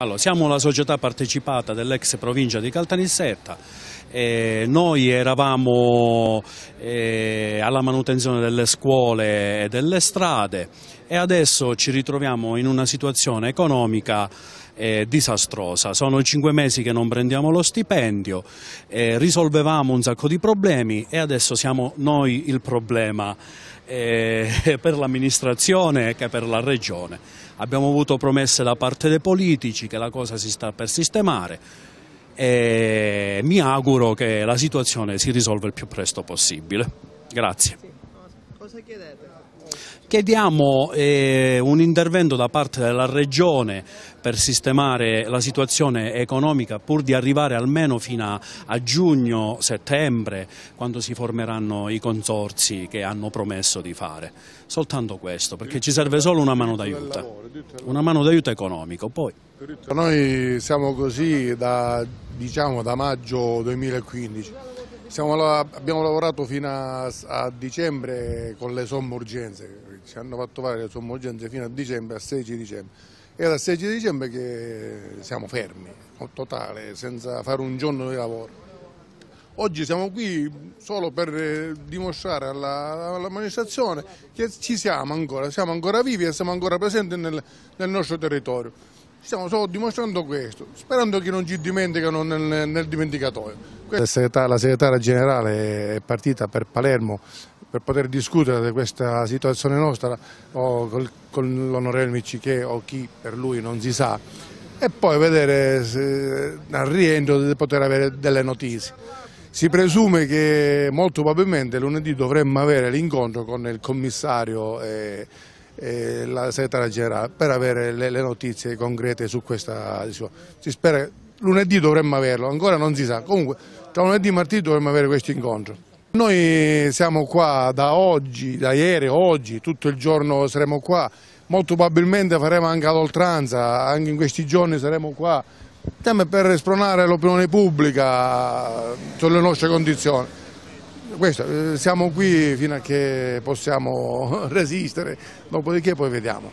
Allora, siamo la società partecipata dell'ex provincia di Caltanissetta, eh, noi eravamo eh, alla manutenzione delle scuole e delle strade e adesso ci ritroviamo in una situazione economica eh, disastrosa. Sono cinque mesi che non prendiamo lo stipendio, risolvevamo un sacco di problemi e adesso siamo noi il problema. Eh, per l'amministrazione che per la regione. Abbiamo avuto promesse da parte dei politici che la cosa si sta per sistemare e mi auguro che la situazione si risolva il più presto possibile. Grazie cosa chiedete? Chiediamo eh, un intervento da parte della Regione per sistemare la situazione economica pur di arrivare almeno fino a, a giugno-settembre quando si formeranno i consorzi che hanno promesso di fare. Soltanto questo, perché ci serve solo una mano d'aiuto, una mano d'aiuto economico. Poi... Noi siamo così da, diciamo, da maggio 2015. Siamo, abbiamo lavorato fino a, a, dicembre con le somme urgenze, ci hanno fatto fare le somme urgenze fino a dicembre, a 16 dicembre. È dal 16 dicembre che siamo fermi, totale, senza fare un giorno di lavoro. Oggi siamo qui solo per eh, dimostrare all'amministrazione che ci siamo ancora, siamo ancora vivi e siamo ancora presenti nel, nel nostro territorio. Stiamo solo dimostrando questo, sperando che non ci dimenticano nel, nel dimenticatoio. La segretaria generale è partita per Palermo per poter discutere di questa situazione nostra o con l'onorevole Miccichè o chi per lui non si sa e poi vedere al rientro di poter avere delle notizie. Si presume che molto probabilmente lunedì dovremmo avere l'incontro con il commissario e, e la segretaria generale per avere le, le notizie concrete su questa situazione. Si spera lunedì dovremmo averlo, ancora non si sa. Comunque tra lunedì e martedì dovremmo avere questo incontro. Noi siamo qua da oggi, da ieri, oggi, tutto il giorno saremo qua, molto probabilmente faremo anche ad oltranza, anche in questi giorni saremo qua, sempre per spronare l'opinione pubblica sulle nostre condizioni. Questo, eh, siamo qui fino a che possiamo resistere, dopodiché poi vediamo.